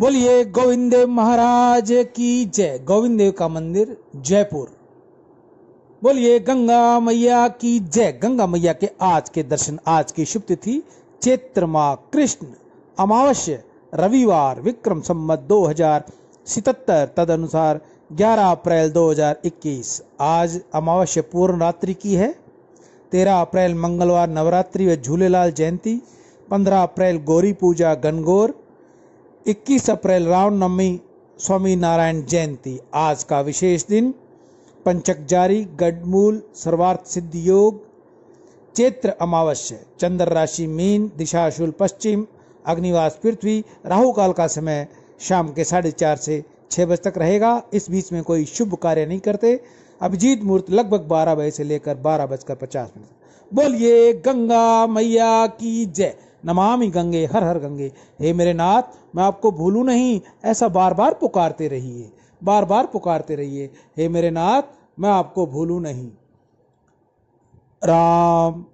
बोलिए देव महाराज की जय देव का मंदिर जयपुर बोलिए गंगा मैया की जय गंगा मैया के आज के दर्शन आज की शुभ तिथि चैत्र माह कृष्ण अमावश्य रविवार विक्रम संवत दो हजार सितर तद अनुसार ग्यारह अप्रैल 2021 आज अमावस्य पूर्ण रात्रि की है तेरह अप्रैल मंगलवार नवरात्रि व झूलेलाल जयंती पंद्रह अप्रैल गौरी पूजा गणगौर 21 अप्रैल रामनवमी स्वामी नारायण जयंती आज का विशेष दिन पंचक जारी गडमूल सर्वार्थ सिद्धि योग चैत्र अमावस्या चंद्र राशि मीन दिशाशूल पश्चिम अग्निवास पृथ्वी राहु काल का समय शाम के साढ़े चार से छः बजे तक रहेगा इस बीच में कोई शुभ कार्य नहीं करते अभिजीत मुहूर्त लगभग बारह बजे से लेकर बारह बजकर पचास मिनट बोलिए गंगा मैया की जय नमामि गंगे हर हर गंगे हे मेरे नाथ मैं आपको भूलूँ नहीं ऐसा बार बार पुकारते रहिए बार बार पुकारते रहिए हे मेरे नाथ मैं आपको भूलूँ नहीं राम